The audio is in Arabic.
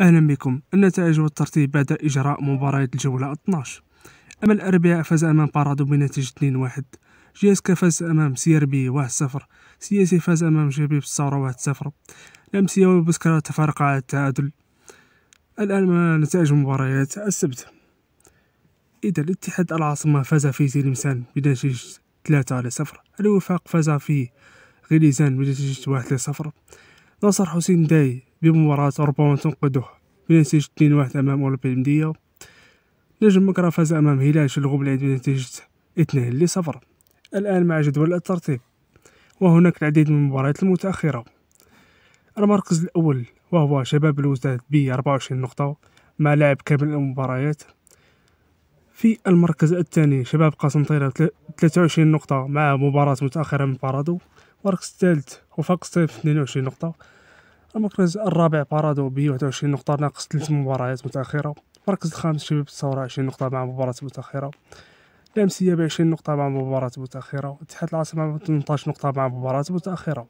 أهلا بكم النتائج والترتيب بعد إجراء مباراة الجولة 12 أما الأربعاء فاز أمام بارادو بنتيجة 2-1 جيسكا فاز أمام سيربي 1-0 سياسي فاز أمام شبيب الثورة 1-0 لمسيا وبسكرة تفارقا على التعادل الآن نتائج مباريات السبت إذا الاتحاد العاصمة فاز في تلمسان بنتيجة 3 0 الوفاق فاز في غليزان بنتيجة 1 0 نصر حسين داي بمباراة ربما تنقذه بنتيجة 2-1 أمام أولمبي المدية نجم مكرا فاز أمام هلال شلغو بالعيد بنتيجة 2-0 الآن مع جدول الترتيب وهناك العديد من المباريات المتأخرة المركز الأول وهو شباب الوزداد ب 24 نقطة مع لعب كامل المباريات في المركز الثاني شباب قسنطينة 23 نقطة مع مباراة متأخرة من بارادو المركز الثالث وفاق ستيف 22 نقطة المركز الرابع بارادو ب 21 نقطة ناقص ثلاث مباريات متأخرة المركز الخامس شباب الثورة 20 نقطة مع مباراة متأخرة الأمسية ب 20 نقطة مع مباراة متأخرة اتحاد العاصمة ب 18 نقطة مع مباراة متأخرة